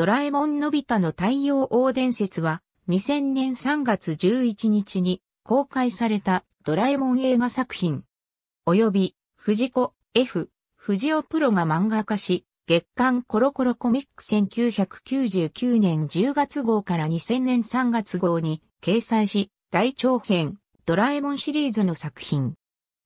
ドラえもんのび太の太陽王伝説は、2000年3月11日に公開されたドラえもん映画作品。及び、藤子 F、藤尾プロが漫画化し、月刊コロコロコミック1999年10月号から2000年3月号に掲載し、大長編、ドラえもんシリーズの作品。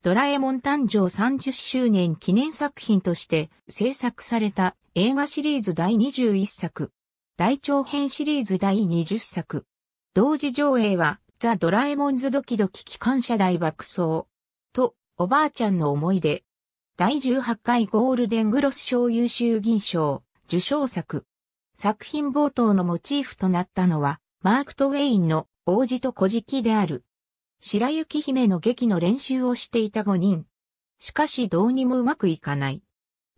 ドラえもん誕生30周年記念作品として制作された映画シリーズ第21作。大長編シリーズ第20作。同時上映はザ・ドラえもんズドキドキ機関車大爆走。と、おばあちゃんの思い出。第18回ゴールデングロス賞優秀銀賞、受賞作。作品冒頭のモチーフとなったのは、マーク・トウェインの王子と小敷である。白雪姫の劇の練習をしていた5人。しかしどうにもうまくいかない。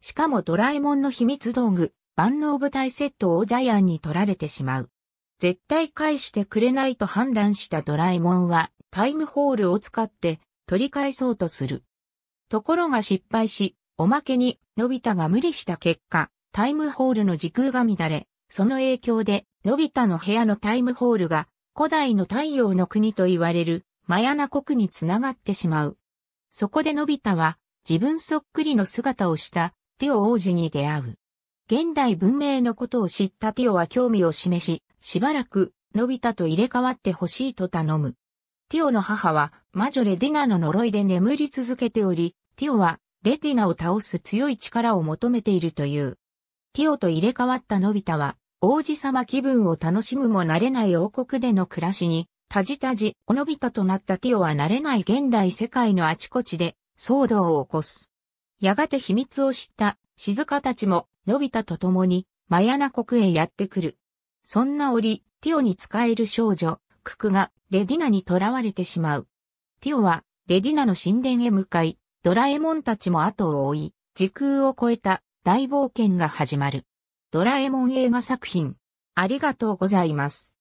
しかもドラえもんの秘密道具、万能舞台セットをジャイアンに取られてしまう。絶対返してくれないと判断したドラえもんは、タイムホールを使って取り返そうとする。ところが失敗し、おまけに、のび太が無理した結果、タイムホールの時空が乱れ、その影響で、のび太の部屋のタイムホールが、古代の太陽の国と言われるマヤナ国につながってしまう。そこでのび太は自分そっくりの姿をしたテオ王子に出会う。現代文明のことを知ったテオは興味を示し、しばらくのび太と入れ替わってほしいと頼む。ティオの母は魔女レディナの呪いで眠り続けており、ティオはレディナを倒す強い力を求めているという。ティオと入れ替わったのび太は王子様気分を楽しむも慣れない王国での暮らしにたじたじ、のびたとなったティオは慣れない現代世界のあちこちで騒動を起こす。やがて秘密を知った静香たちも、のび太と共に、マヤナ国へやってくる。そんな折、ティオに仕える少女、ククが、レディナに囚われてしまう。ティオは、レディナの神殿へ向かい、ドラえもんたちも後を追い、時空を超えた大冒険が始まる。ドラえもん映画作品。ありがとうございます。